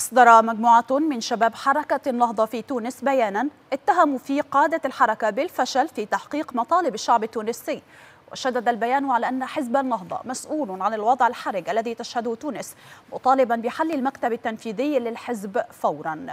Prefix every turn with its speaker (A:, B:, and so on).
A: أصدر مجموعة من شباب حركة النهضة في تونس بيانا اتهموا فيه قادة الحركة بالفشل في تحقيق مطالب الشعب التونسي وشدد البيان على أن حزب النهضة مسؤول عن الوضع الحرج الذي تشهده تونس مطالبا بحل المكتب التنفيذي للحزب فوراً